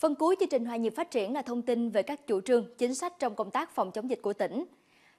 Phần cuối chương trình Hòa nhịp phát triển là thông tin về các chủ trương, chính sách trong công tác phòng chống dịch của tỉnh.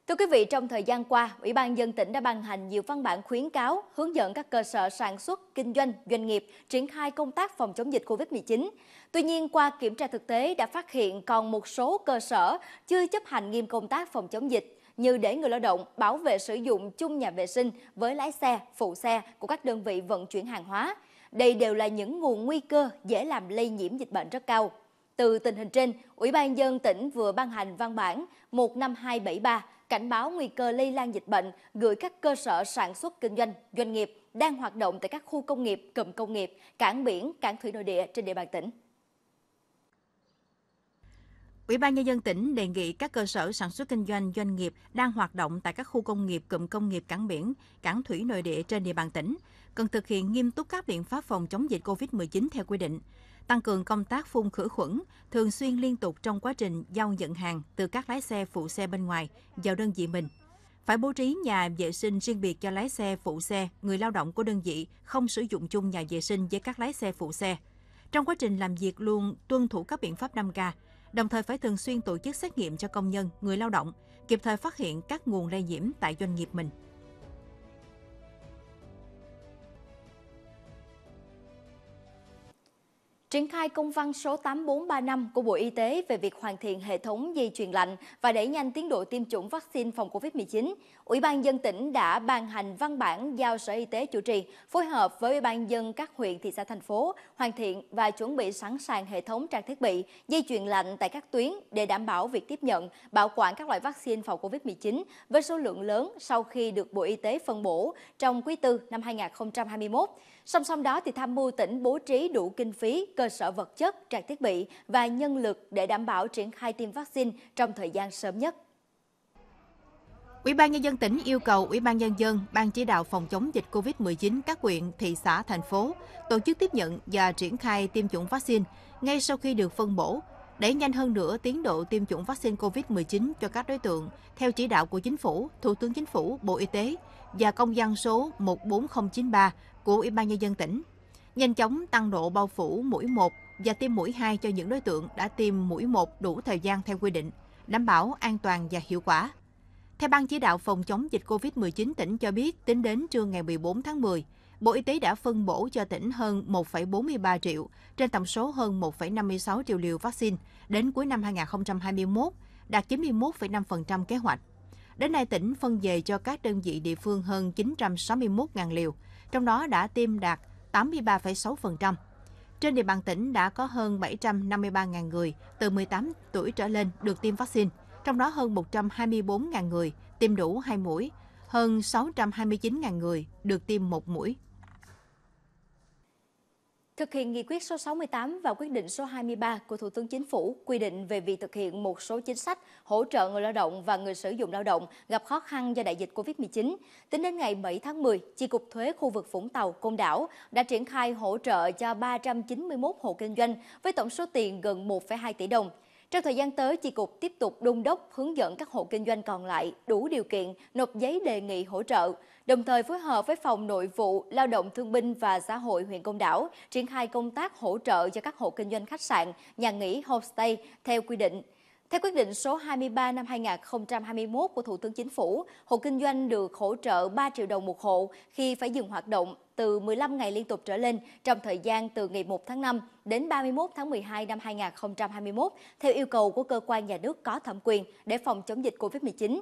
Thưa quý vị, trong thời gian qua, Ủy ban dân tỉnh đã ban hành nhiều văn bản khuyến cáo, hướng dẫn các cơ sở sản xuất, kinh doanh, doanh nghiệp triển khai công tác phòng chống dịch COVID-19. Tuy nhiên, qua kiểm tra thực tế đã phát hiện còn một số cơ sở chưa chấp hành nghiêm công tác phòng chống dịch như để người lao động bảo vệ sử dụng chung nhà vệ sinh với lái xe, phụ xe của các đơn vị vận chuyển hàng hóa. Đây đều là những nguồn nguy cơ dễ làm lây nhiễm dịch bệnh rất cao. Từ tình hình trên, Ủy ban dân tỉnh vừa ban hành văn bản 15273 cảnh báo nguy cơ lây lan dịch bệnh gửi các cơ sở sản xuất kinh doanh, doanh nghiệp đang hoạt động tại các khu công nghiệp, cụm công nghiệp, cảng biển, cảng thủy nội địa trên địa bàn tỉnh. Ủy ban Nhân dân tỉnh đề nghị các cơ sở sản xuất kinh doanh doanh nghiệp đang hoạt động tại các khu công nghiệp cụm công nghiệp cảng biển, cảng thủy nội địa trên địa bàn tỉnh, cần thực hiện nghiêm túc các biện pháp phòng chống dịch COVID-19 theo quy định, tăng cường công tác phun khử khuẩn, thường xuyên liên tục trong quá trình giao nhận hàng từ các lái xe phụ xe bên ngoài vào đơn vị mình. Phải bố trí nhà vệ sinh riêng biệt cho lái xe phụ xe, người lao động của đơn vị không sử dụng chung nhà vệ sinh với các lái xe phụ xe. Trong quá trình làm việc luôn tuân thủ các biện pháp 5K, đồng thời phải thường xuyên tổ chức xét nghiệm cho công nhân, người lao động, kịp thời phát hiện các nguồn lây nhiễm tại doanh nghiệp mình. Triển khai công văn số 8435 của Bộ Y tế về việc hoàn thiện hệ thống dây chuyền lạnh và đẩy nhanh tiến độ tiêm chủng vaccine phòng COVID-19, Ủy ban dân tỉnh đã ban hành văn bản giao Sở Y tế chủ trì, phối hợp với Ủy ban dân các huyện, thị xã, thành phố, hoàn thiện và chuẩn bị sẵn sàng hệ thống trang thiết bị, dây chuyền lạnh tại các tuyến để đảm bảo việc tiếp nhận, bảo quản các loại vaccine phòng COVID-19 với số lượng lớn sau khi được Bộ Y tế phân bổ trong quý 4 năm 2021. Song song đó thì tham mưu tỉnh bố trí đủ kinh phí, cơ sở vật chất, trang thiết bị và nhân lực để đảm bảo triển khai tiêm vaccine trong thời gian sớm nhất. Ủy ban nhân dân tỉnh yêu cầu Ủy ban nhân dân, Ban chỉ đạo phòng chống dịch COVID-19 các huyện, thị xã, thành phố tổ chức tiếp nhận và triển khai tiêm chủng vaccine ngay sau khi được phân bổ đẩy nhanh hơn nữa tiến độ tiêm chủng vaccine COVID-19 cho các đối tượng, theo chỉ đạo của Chính phủ, Thủ tướng Chính phủ, Bộ Y tế và công văn số 14093 của Ủy ban Nhân dân tỉnh. Nhanh chóng tăng độ bao phủ mũi 1 và tiêm mũi 2 cho những đối tượng đã tiêm mũi 1 đủ thời gian theo quy định, đảm bảo an toàn và hiệu quả. Theo Ban chỉ đạo phòng chống dịch COVID-19 tỉnh cho biết, tính đến trưa ngày 14 tháng 10, Bộ Y tế đã phân bổ cho tỉnh hơn 1,43 triệu trên tổng số hơn 1,56 triệu liều vaccine đến cuối năm 2021, đạt 91,5% kế hoạch. Đến nay, tỉnh phân về cho các đơn vị địa phương hơn 961.000 liều, trong đó đã tiêm đạt 83,6%. Trên địa bàn tỉnh đã có hơn 753.000 người từ 18 tuổi trở lên được tiêm vaccine, trong đó hơn 124.000 người tiêm đủ 2 mũi, hơn 629.000 người được tiêm một mũi thực hiện nghị quyết số 68 và quyết định số 23 của Thủ tướng Chính phủ quy định về việc thực hiện một số chính sách hỗ trợ người lao động và người sử dụng lao động gặp khó khăn do đại dịch Covid-19. Tính đến ngày 7 tháng 10, Chi cục thuế khu vực Vũng Tàu, Côn Đảo đã triển khai hỗ trợ cho 391 hộ kinh doanh với tổng số tiền gần 1,2 tỷ đồng. Trong thời gian tới, Chi cục tiếp tục đôn đốc hướng dẫn các hộ kinh doanh còn lại đủ điều kiện nộp giấy đề nghị hỗ trợ, đồng thời phối hợp với Phòng Nội vụ, Lao động Thương binh và Xã hội huyện Công Đảo triển khai công tác hỗ trợ cho các hộ kinh doanh khách sạn, nhà nghỉ, homestay theo quy định. Theo quyết định số 23 năm 2021 của Thủ tướng Chính phủ, hộ kinh doanh được hỗ trợ 3 triệu đồng một hộ khi phải dừng hoạt động từ 15 ngày liên tục trở lên trong thời gian từ ngày 1 tháng 5 đến 31 tháng 12 năm 2021 theo yêu cầu của cơ quan nhà nước có thẩm quyền để phòng chống dịch COVID-19.